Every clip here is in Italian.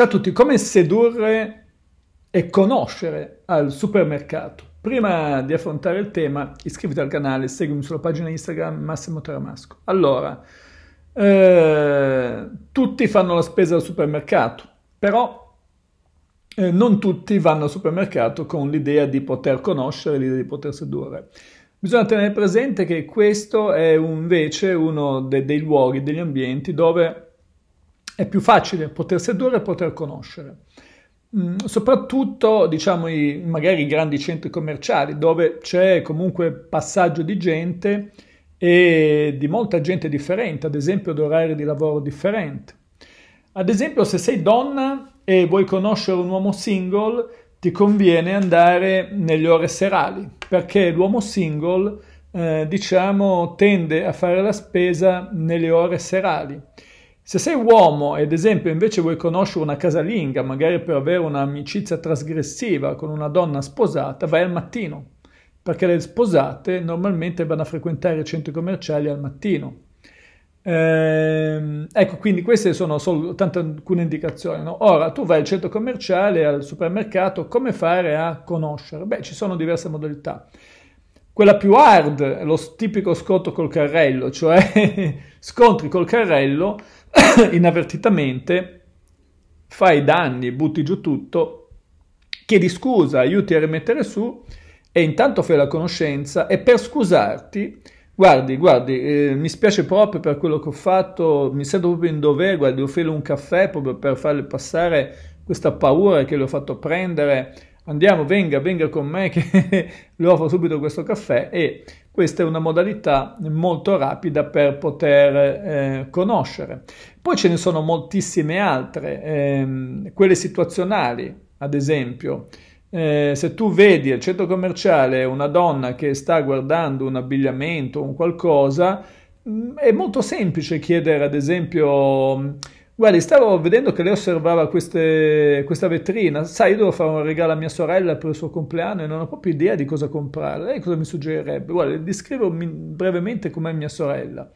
Ciao a tutti, come sedurre e conoscere al supermercato? Prima di affrontare il tema iscriviti al canale, seguimi sulla pagina Instagram Massimo Taramasco. Allora, eh, tutti fanno la spesa al supermercato, però eh, non tutti vanno al supermercato con l'idea di poter conoscere, l'idea di poter sedurre. Bisogna tenere presente che questo è invece uno de- dei luoghi, degli ambienti dove è più facile poter sedurre e poter conoscere. Mm, soprattutto, diciamo, i, magari i grandi centri commerciali, dove c'è comunque passaggio di gente e di molta gente differente, ad esempio ad orari di lavoro differenti. Ad esempio, se sei donna e vuoi conoscere un uomo single, ti conviene andare nelle ore serali, perché l'uomo single, eh, diciamo, tende a fare la spesa nelle ore serali se sei uomo e ad esempio invece vuoi conoscere una casalinga, magari per avere un'amicizia trasgressiva con una donna sposata, vai al mattino, perché le sposate normalmente vanno a frequentare i centri commerciali al mattino. Ehm, ecco, quindi queste sono soltanto alcune indicazioni. No? Ora, tu vai al centro commerciale, al supermercato, come fare a conoscere? Beh, ci sono diverse modalità. Quella più hard, è lo tipico scontro col carrello, cioè scontri col carrello inavvertitamente, fai danni, butti giù tutto, chiedi scusa, aiuti a rimettere su e intanto fai la conoscenza e per scusarti guardi, guardi, eh, mi spiace proprio per quello che ho fatto, mi sento proprio in dovere, guardi, offrirle un caffè proprio per farle passare questa paura che le ho fatto prendere, andiamo, venga, venga con me che le offro subito questo caffè e questa è una modalità molto rapida per poter eh, conoscere. Poi ce ne sono moltissime altre, ehm, quelle situazionali, ad esempio. Eh, se tu vedi al centro commerciale una donna che sta guardando un abbigliamento, un qualcosa, mh, mm, è molto semplice chiedere, ad esempio, Guardi, stavo vedendo che lei osservava queste, questa vetrina. Sai, io devo fare un regalo a mia sorella per il suo compleanno e non ho proprio idea di cosa comprare. Lei cosa mi suggerirebbe? Guarda, le descrivo brevemente com'è mia sorella.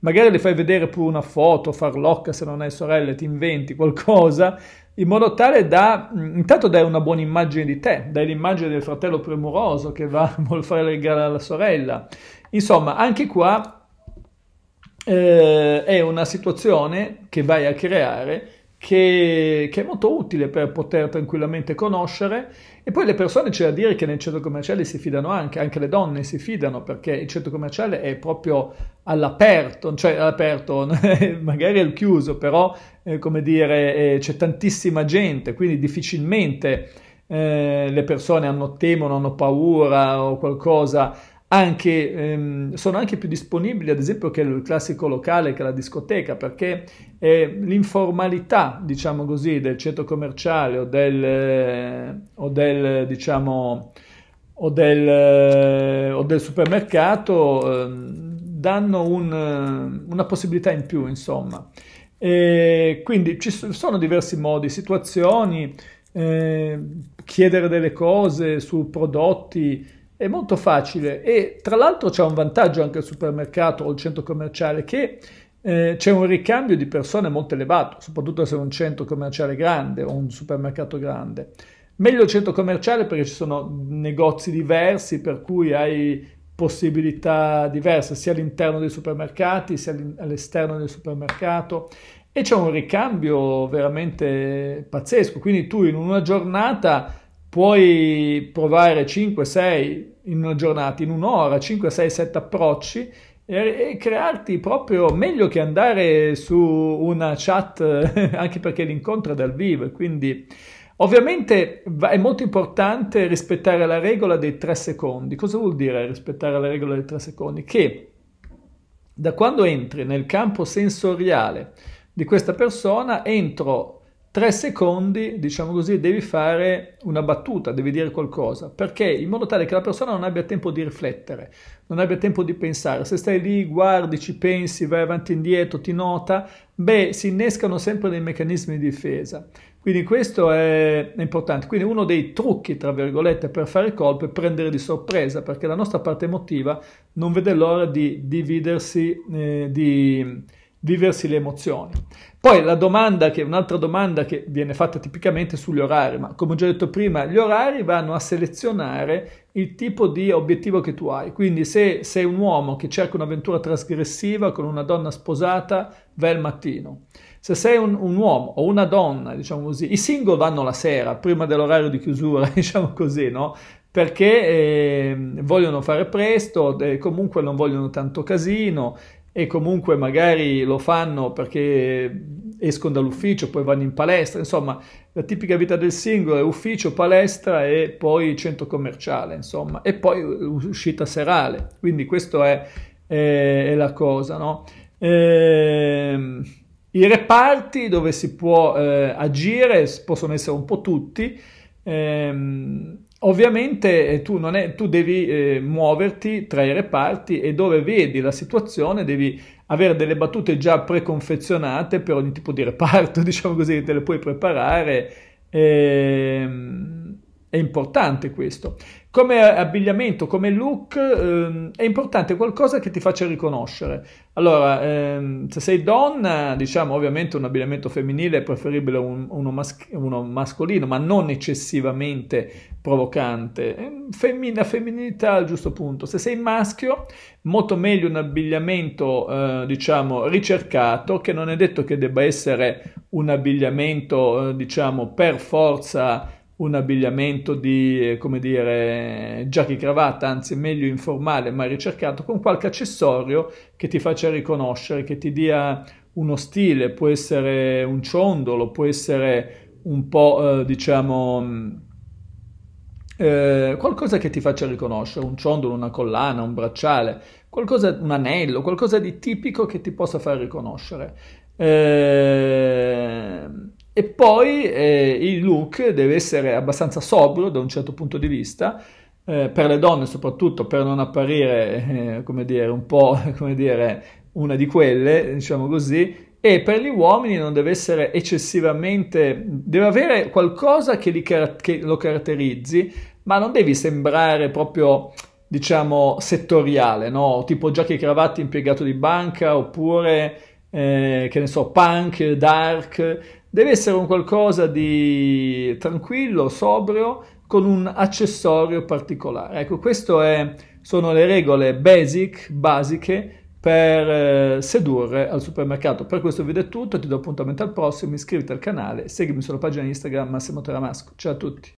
Magari le fai vedere pure una foto, farlocca se non hai sorella, ti inventi qualcosa, in modo tale da, mm, intanto dai una buona immagine di te, dai l'immagine del fratello premuroso che va, a fare il regalo alla sorella. Insomma, anche qua eh, eh, è una situazione che vai a creare che, che, è molto utile per poter tranquillamente conoscere e poi le persone c'è da dire che nel centro commerciale si fidano anche, anche le donne si fidano perché il centro commerciale è proprio all'aperto, cioè all'aperto magari al chiuso, però eh, come dire eh, c'è tantissima gente, quindi difficilmente eh, le persone hanno temono, hanno paura o qualcosa anche, ehm, sono anche più disponibili ad esempio che il classico locale, che la discoteca, perché eh, l'informalità, diciamo così, del centro commerciale o del, eh, o del diciamo, o del, eh, o del supermercato ehm, danno un, eh, una possibilità in più, insomma. E quindi ci sono diversi modi, situazioni, eh, chiedere delle cose su prodotti, è molto facile e tra l'altro c'è un vantaggio anche al supermercato o al centro commerciale che eh, c'è un ricambio di persone molto elevato, soprattutto se è un centro commerciale grande o un supermercato grande. Meglio il centro commerciale perché ci sono negozi diversi per cui hai possibilità diverse sia all'interno dei supermercati sia all'esterno del supermercato e c'è un ricambio veramente pazzesco. Quindi tu in una giornata puoi provare 5, 6 in una giornata, in un'ora, 5, 6, 7 approcci e, e, crearti proprio meglio che andare su una chat, anche perché l'incontro è dal vivo, quindi ovviamente è molto importante rispettare la regola dei 3 secondi. Cosa vuol dire rispettare la regola dei 3 secondi? Che da quando entri nel campo sensoriale di questa persona entro tre secondi, diciamo così, devi fare una battuta, devi dire qualcosa, perché in modo tale che la persona non abbia tempo di riflettere, non abbia tempo di pensare. Se stai lì, guardi, ci pensi, vai avanti e indietro, ti nota, beh, si innescano sempre dei meccanismi di difesa. Quindi questo è importante. Quindi uno dei trucchi, tra virgolette, per fare colpo è prendere di sorpresa, perché la nostra parte emotiva non vede l'ora di dividersi, eh, di viversi le emozioni. Poi la domanda che un'altra domanda che viene fatta tipicamente sugli orari, ma come ho già detto prima, gli orari vanno a selezionare il tipo di obiettivo che tu hai. Quindi se sei un uomo che cerca un'avventura trasgressiva con una donna sposata, vai al mattino. Se sei un, un, uomo o una donna, diciamo così, i single vanno la sera, prima dell'orario di chiusura, diciamo così, no? Perché eh, vogliono fare presto, eh, comunque non vogliono tanto casino e comunque magari lo fanno perché escono dall'ufficio, poi vanno in palestra, insomma la tipica vita del singolo è ufficio, palestra e poi centro commerciale, insomma, e poi uscita serale, quindi questa è, è, è, la cosa, no? Ehm, I reparti dove si può eh, agire possono essere un po' tutti, ehm, Ovviamente eh, tu, è, tu devi eh, muoverti tra i reparti e dove vedi la situazione devi avere delle battute già preconfezionate per ogni tipo di reparto, diciamo così, te le puoi preparare. Eh, è importante questo come abbigliamento, come look, ehm, è importante qualcosa che ti faccia riconoscere. Allora, ehm, se sei donna, diciamo ovviamente un abbigliamento femminile è preferibile un, uno, mas uno, mascolino, ma non eccessivamente provocante. Ehm, Femi la femminilità al giusto punto. Se sei maschio, molto meglio un abbigliamento, eh, diciamo, ricercato, che non è detto che debba essere un abbigliamento, eh, diciamo, per forza un abbigliamento di, eh, come dire, giacchi cravatta, anzi meglio informale ma ricercato, con qualche accessorio che ti faccia riconoscere, che ti dia uno stile, può essere un ciondolo, può essere un po', eh, diciamo, mm, eh, qualcosa che ti faccia riconoscere, un ciondolo, una collana, un bracciale, qualcosa, un anello, qualcosa di tipico che ti possa far riconoscere. Eh, e poi eh, il look deve essere abbastanza sobrio da un certo punto di vista, eh, per le donne soprattutto, per non apparire, eh, come dire, un po', come dire, una di quelle, diciamo così, e per gli uomini non deve essere eccessivamente, deve avere qualcosa che, li, che lo caratterizzi, ma non devi sembrare proprio diciamo settoriale, no? tipo giacche e cravatte impiegato di banca oppure eh, che ne so, punk, dark, Deve essere un qualcosa di tranquillo, sobrio, con un accessorio particolare. Ecco, queste sono le regole basic, basiche, per eh, sedurre al supermercato. Per questo video è tutto, ti do appuntamento al prossimo, iscriviti al canale, seguimi sulla pagina Instagram Massimo Teramasco. Ciao a tutti!